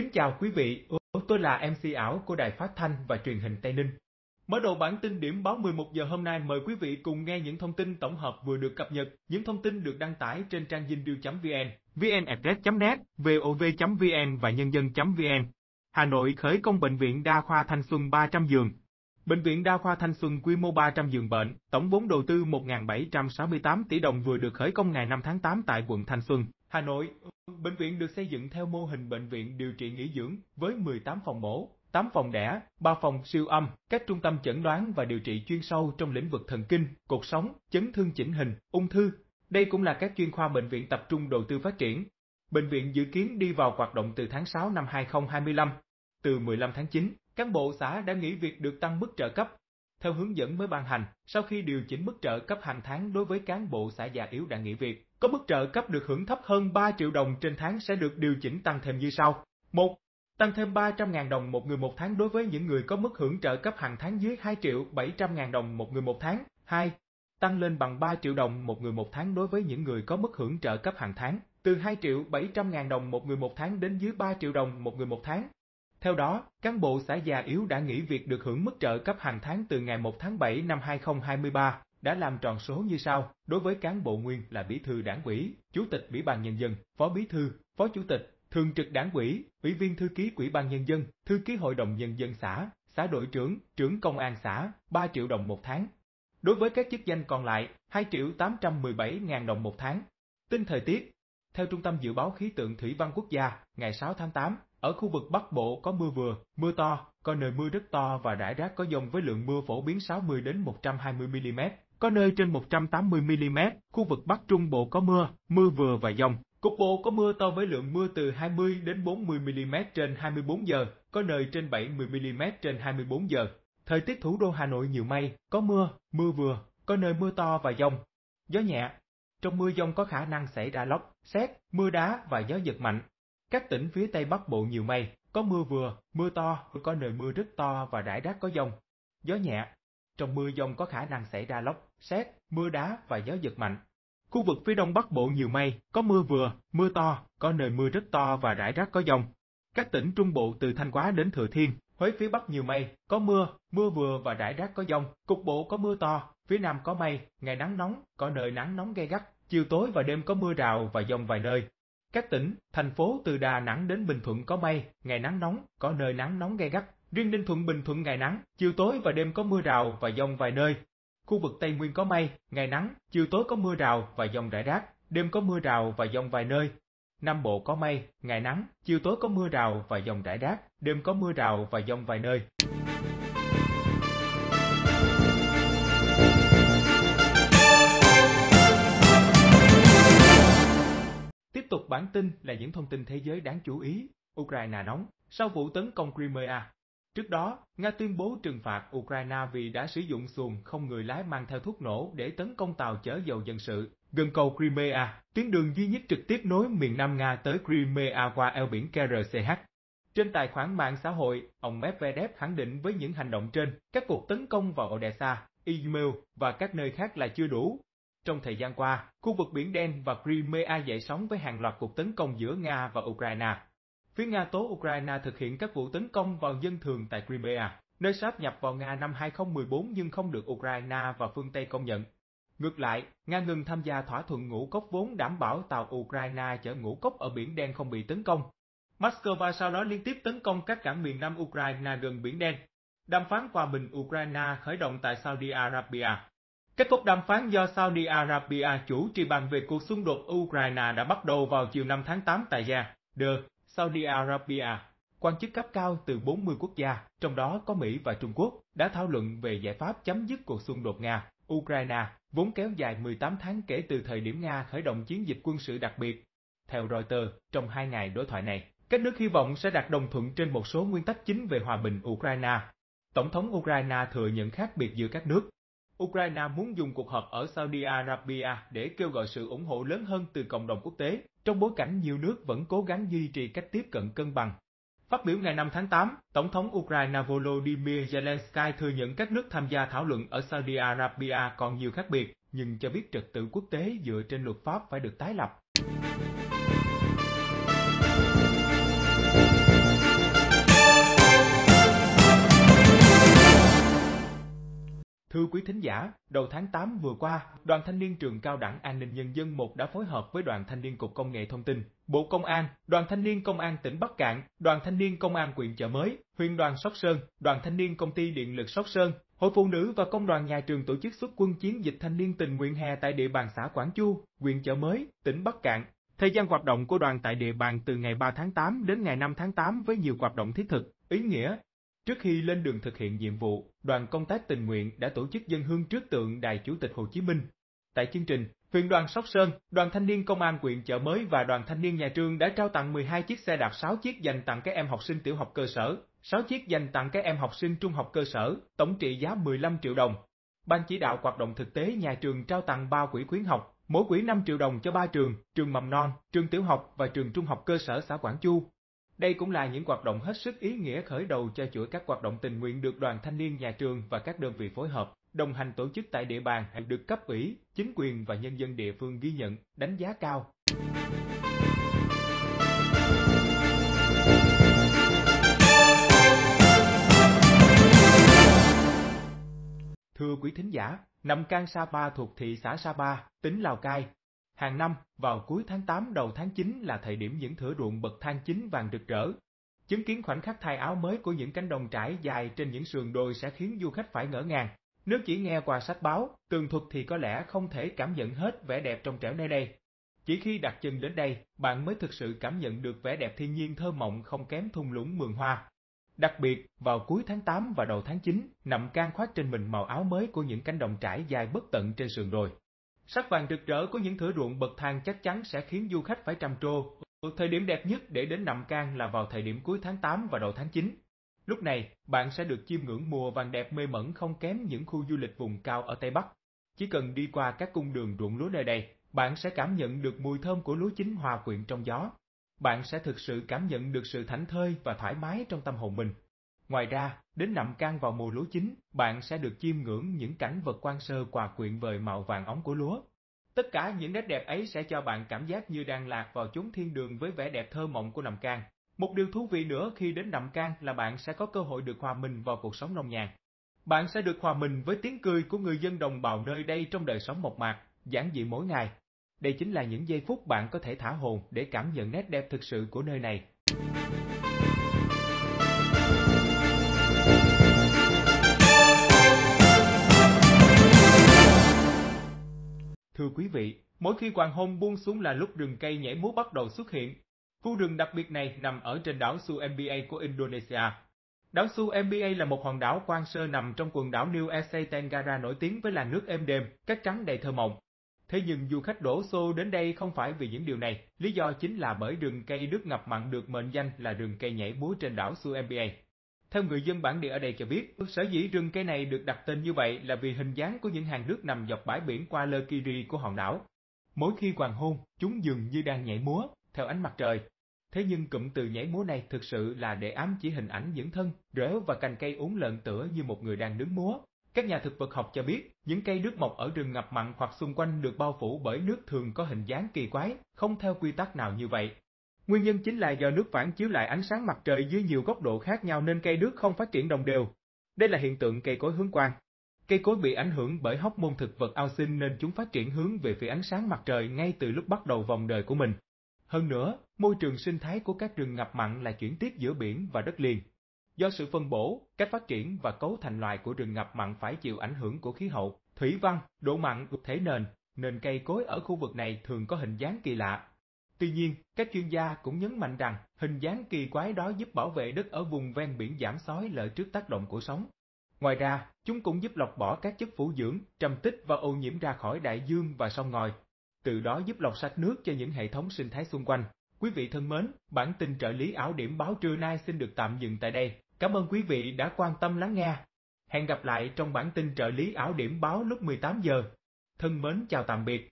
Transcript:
Kính chào quý vị, tôi là MC ảo của Đài Phát Thanh và Truyền hình Tây Ninh. Mở đầu bản tin điểm báo 11 giờ hôm nay mời quý vị cùng nghe những thông tin tổng hợp vừa được cập nhật, những thông tin được đăng tải trên trang dinh.vn, vnaddress.net, vov.vn và nhân dân.vn. Hà Nội khởi công bệnh viện đa khoa Thanh Xuân 300 giường. Bệnh viện đa khoa Thanh Xuân quy mô 300 giường bệnh, tổng vốn đầu tư 1.768 tỷ đồng vừa được khởi công ngày 5 tháng 8 tại quận Thanh Xuân, Hà Nội. Bệnh viện được xây dựng theo mô hình bệnh viện điều trị nghỉ dưỡng với 18 phòng mổ, 8 phòng đẻ, 3 phòng siêu âm, các trung tâm chẩn đoán và điều trị chuyên sâu trong lĩnh vực thần kinh, cột sống, chấn thương chỉnh hình, ung thư. Đây cũng là các chuyên khoa bệnh viện tập trung đầu tư phát triển. Bệnh viện dự kiến đi vào hoạt động từ tháng 6 năm 2025. Từ 15 tháng 9, cán bộ xã đã nghỉ việc được tăng mức trợ cấp theo hướng dẫn mới ban hành, sau khi điều chỉnh mức trợ cấp hàng tháng đối với cán bộ xã già yếu đã nghỉ việc, có mức trợ cấp được hưởng thấp hơn 3 triệu đồng trên tháng sẽ được điều chỉnh tăng thêm như sau. 1. Tăng thêm 300.000 đồng một người một tháng đối với những người có mức hưởng trợ cấp hàng tháng dưới 2 triệu 700.000 đồng một người một tháng. 2. Tăng lên bằng 3 triệu đồng một người một tháng đối với những người có mức hưởng trợ cấp hàng tháng từ 2 triệu 700 ngàn đồng một người một tháng đến dưới 3 triệu đồng một người một tháng. Theo đó, cán bộ xã già yếu đã nghỉ việc được hưởng mức trợ cấp hàng tháng từ ngày 1 tháng 7 năm 2023, đã làm tròn số như sau, đối với cán bộ nguyên là bí thư đảng ủy, chủ tịch ủy ban nhân dân, phó bí thư, phó chủ tịch, thường trực đảng ủy, ủy viên thư ký ủy ban nhân dân, thư ký hội đồng nhân dân xã, xã đội trưởng, trưởng công an xã, 3 triệu đồng một tháng. Đối với các chức danh còn lại, 2 triệu 817 ngàn đồng một tháng. Tin thời tiết Theo Trung tâm Dự báo Khí tượng Thủy văn Quốc gia, ngày 6 tháng 8, ở khu vực Bắc Bộ có mưa vừa, mưa to, có nơi mưa rất to và rải rác có dông với lượng mưa phổ biến 60 đến 120 mm, có nơi trên 180 mm. Khu vực Bắc Trung Bộ có mưa, mưa vừa và dông. Cục bộ có mưa to với lượng mưa từ 20 đến 40 mm trên 24 giờ, có nơi trên 70 mm trên 24 giờ. Thời tiết thủ đô Hà Nội nhiều mây, có mưa, mưa vừa, có nơi mưa to và dông. Gió nhẹ. Trong mưa dông có khả năng xảy ra lốc, xét, mưa đá và gió giật mạnh, các tỉnh phía Tây Bắc Bộ nhiều mây, có mưa vừa, mưa to, có nơi mưa rất to và rải rác có dông. Gió nhẹ. Trong mưa dông có khả năng xảy ra lốc, xét, mưa đá và gió giật mạnh. Khu vực phía Đông Bắc Bộ nhiều mây, có mưa vừa, mưa to, có nơi mưa rất to và rải rác có dông. Các tỉnh Trung Bộ từ Thanh Hóa đến Thừa Thiên, Huế phía Bắc nhiều mây, có mưa, mưa vừa và rải rác có dông, cục bộ có mưa to, phía Nam có mây, ngày nắng nóng, có nơi nắng nóng gay gắt, chiều tối và đêm có mưa rào và dông vài nơi, các tỉnh, thành phố từ Đà Nẵng đến Bình Thuận có mây, ngày nắng nóng, có nơi nắng nóng gay gắt. Riêng Ninh Thuận Bình Thuận ngày nắng, chiều tối và đêm có mưa rào và dông vài nơi. Khu vực Tây Nguyên có mây, ngày nắng, chiều tối có mưa rào và dông rải rác, đêm có mưa rào và dông vài nơi. Nam Bộ có mây, ngày nắng, chiều tối có mưa rào và dông rải rác, đêm có mưa rào và dông vài nơi. tục bản tin là những thông tin thế giới đáng chú ý. Ukraine nóng sau vụ tấn công Crimea. Trước đó, Nga tuyên bố trừng phạt Ukraine vì đã sử dụng xuồng không người lái mang theo thuốc nổ để tấn công tàu chở dầu dân sự gần cầu Crimea, tuyến đường duy nhất trực tiếp nối miền Nam Nga tới Crimea qua eo biển KRCH. Trên tài khoản mạng xã hội, ông Medvedev khẳng định với những hành động trên, các cuộc tấn công vào Odessa, Izmail và các nơi khác là chưa đủ, trong thời gian qua, khu vực Biển Đen và Crimea dậy sóng với hàng loạt cuộc tấn công giữa Nga và Ukraine. Phía Nga tố Ukraine thực hiện các vụ tấn công vào dân thường tại Crimea, nơi sáp nhập vào Nga năm 2014 nhưng không được Ukraine và phương Tây công nhận. Ngược lại, Nga ngừng tham gia thỏa thuận ngũ cốc vốn đảm bảo tàu Ukraine chở ngũ cốc ở Biển Đen không bị tấn công. Moscow sau đó liên tiếp tấn công các cảng miền Nam Ukraine gần Biển Đen. Đàm phán hòa bình Ukraine khởi động tại Saudi Arabia. Kết thúc đàm phán do Saudi Arabia chủ trì bàn về cuộc xung đột Ukraine đã bắt đầu vào chiều 5 tháng 8 tại Riyadh, được Saudi Arabia. Quan chức cấp cao từ 40 quốc gia, trong đó có Mỹ và Trung Quốc, đã thảo luận về giải pháp chấm dứt cuộc xung đột Nga, Ukraine, vốn kéo dài 18 tháng kể từ thời điểm Nga khởi động chiến dịch quân sự đặc biệt. Theo Reuters, trong hai ngày đối thoại này, các nước hy vọng sẽ đạt đồng thuận trên một số nguyên tắc chính về hòa bình Ukraine. Tổng thống Ukraine thừa nhận khác biệt giữa các nước, Ukraine muốn dùng cuộc họp ở Saudi Arabia để kêu gọi sự ủng hộ lớn hơn từ cộng đồng quốc tế, trong bối cảnh nhiều nước vẫn cố gắng duy trì cách tiếp cận cân bằng. Phát biểu ngày 5 tháng 8, Tổng thống Ukraine Volodymyr Zelensky thừa nhận các nước tham gia thảo luận ở Saudi Arabia còn nhiều khác biệt, nhưng cho biết trật tự quốc tế dựa trên luật pháp phải được tái lập. Thưa quý thính giả, đầu tháng 8 vừa qua, Đoàn Thanh niên Trường Cao đẳng An ninh Nhân dân 1 đã phối hợp với Đoàn Thanh niên Cục Công nghệ Thông tin, Bộ Công an, Đoàn Thanh niên Công an tỉnh Bắc Cạn, Đoàn Thanh niên Công an huyện Chợ Mới, huyện đoàn Sóc Sơn, Đoàn Thanh niên Công ty Điện lực Sóc Sơn, Hội Phụ nữ và Công đoàn Nhà trường tổ chức xuất quân chiến dịch thanh niên tình nguyện hè tại địa bàn xã Quảng Chu, huyện Chợ Mới, tỉnh Bắc Cạn. Thời gian hoạt động của đoàn tại địa bàn từ ngày 3 tháng 8 đến ngày 5 tháng 8 với nhiều hoạt động thiết thực, ý nghĩa, Trước khi lên đường thực hiện nhiệm vụ, đoàn công tác tình nguyện đã tổ chức dân hương trước tượng Đài Chủ tịch Hồ Chí Minh. Tại chương trình, huyện đoàn Sóc Sơn, đoàn thanh niên công an quyện chợ mới và đoàn thanh niên nhà trường đã trao tặng 12 chiếc xe đạp 6 chiếc dành tặng các em học sinh tiểu học cơ sở, 6 chiếc dành tặng các em học sinh trung học cơ sở, tổng trị giá 15 triệu đồng. Ban chỉ đạo hoạt động thực tế nhà trường trao tặng 3 quỹ khuyến học, mỗi quỹ 5 triệu đồng cho 3 trường, trường mầm non, trường tiểu học và trường trung học cơ sở xã Quảng Chu. Đây cũng là những hoạt động hết sức ý nghĩa khởi đầu cho chuỗi các hoạt động tình nguyện được đoàn thanh niên nhà trường và các đơn vị phối hợp, đồng hành tổ chức tại địa bàn được cấp ủy, chính quyền và nhân dân địa phương ghi nhận, đánh giá cao. Thưa quý thính giả, nằm Can Sapa thuộc thị xã Sapa, tỉnh Lào Cai, Hàng năm, vào cuối tháng 8 đầu tháng 9 là thời điểm những thửa ruộng bậc thang chính vàng rực rỡ. Chứng kiến khoảnh khắc thay áo mới của những cánh đồng trải dài trên những sườn đồi sẽ khiến du khách phải ngỡ ngàng. Nếu chỉ nghe qua sách báo, tường thuật thì có lẽ không thể cảm nhận hết vẻ đẹp trong trẻo nơi đây. Chỉ khi đặt chân đến đây, bạn mới thực sự cảm nhận được vẻ đẹp thiên nhiên thơ mộng không kém thung lũng mường hoa. Đặc biệt, vào cuối tháng 8 và đầu tháng 9, nằm can khoác trên mình màu áo mới của những cánh đồng trải dài bất tận trên sườn đồi. Sắc vàng rực rỡ của những thửa ruộng bậc thang chắc chắn sẽ khiến du khách phải trầm trồ. Thời điểm đẹp nhất để đến Nậm Can là vào thời điểm cuối tháng 8 và đầu tháng 9. Lúc này, bạn sẽ được chiêm ngưỡng mùa vàng đẹp mê mẩn không kém những khu du lịch vùng cao ở Tây Bắc. Chỉ cần đi qua các cung đường ruộng lúa nơi đây, bạn sẽ cảm nhận được mùi thơm của lúa chín hòa quyện trong gió. Bạn sẽ thực sự cảm nhận được sự thảnh thơi và thoải mái trong tâm hồn mình. Ngoài ra, đến nậm can vào mùa lúa chín, bạn sẽ được chiêm ngưỡng những cảnh vật quan sơ quà quyện vời màu vàng óng của lúa. Tất cả những nét đẹp ấy sẽ cho bạn cảm giác như đang lạc vào chốn thiên đường với vẻ đẹp thơ mộng của nậm can. Một điều thú vị nữa khi đến nậm can là bạn sẽ có cơ hội được hòa mình vào cuộc sống nông nhàn. Bạn sẽ được hòa mình với tiếng cười của người dân đồng bào nơi đây trong đời sống mộc mạc, giản dị mỗi ngày. Đây chính là những giây phút bạn có thể thả hồn để cảm nhận nét đẹp thực sự của nơi này. Thưa quý vị, mỗi khi hoàng hôn buông xuống là lúc rừng cây nhảy múa bắt đầu xuất hiện. Khu rừng đặc biệt này nằm ở trên đảo Sumba của Indonesia. Đảo Sumba là một hòn đảo quan sơ nằm trong quần đảo New Aceh Tenggara nổi tiếng với làn nước êm đềm, cát trắng đầy thơ mộng. Thế nhưng du khách đổ xô đến đây không phải vì những điều này, lý do chính là bởi rừng cây nước ngập mặn được mệnh danh là rừng cây nhảy múa trên đảo Sumba. Theo người dân bản địa ở đây cho biết, sở dĩ rừng cây này được đặt tên như vậy là vì hình dáng của những hàng nước nằm dọc bãi biển qua lơ kiri của hòn đảo. Mỗi khi hoàng hôn, chúng dường như đang nhảy múa, theo ánh mặt trời. Thế nhưng cụm từ nhảy múa này thực sự là để ám chỉ hình ảnh những thân, rễ và cành cây uốn lợn tựa như một người đang đứng múa. Các nhà thực vật học cho biết, những cây nước mọc ở rừng ngập mặn hoặc xung quanh được bao phủ bởi nước thường có hình dáng kỳ quái, không theo quy tắc nào như vậy, Nguyên nhân chính là do nước phản chiếu lại ánh sáng mặt trời dưới nhiều góc độ khác nhau nên cây nước không phát triển đồng đều. Đây là hiện tượng cây cối hướng quang. Cây cối bị ảnh hưởng bởi hóc môn thực vật ao sinh nên chúng phát triển hướng về phía ánh sáng mặt trời ngay từ lúc bắt đầu vòng đời của mình. Hơn nữa, môi trường sinh thái của các rừng ngập mặn là chuyển tiếp giữa biển và đất liền. Do sự phân bổ, cách phát triển và cấu thành loài của rừng ngập mặn phải chịu ảnh hưởng của khí hậu, thủy văn, độ mặn, thể nền, nên cây cối ở khu vực này thường có hình dáng kỳ lạ, Tuy nhiên, các chuyên gia cũng nhấn mạnh rằng hình dáng kỳ quái đó giúp bảo vệ đất ở vùng ven biển giảm sói lợi trước tác động của sóng. Ngoài ra, chúng cũng giúp lọc bỏ các chất phủ dưỡng, trầm tích và ô nhiễm ra khỏi đại dương và sông ngòi, từ đó giúp lọc sạch nước cho những hệ thống sinh thái xung quanh. Quý vị thân mến, bản tin trợ lý ảo điểm báo trưa nay xin được tạm dừng tại đây. Cảm ơn quý vị đã quan tâm lắng nghe. Hẹn gặp lại trong bản tin trợ lý ảo điểm báo lúc 18 giờ. Thân mến chào tạm biệt.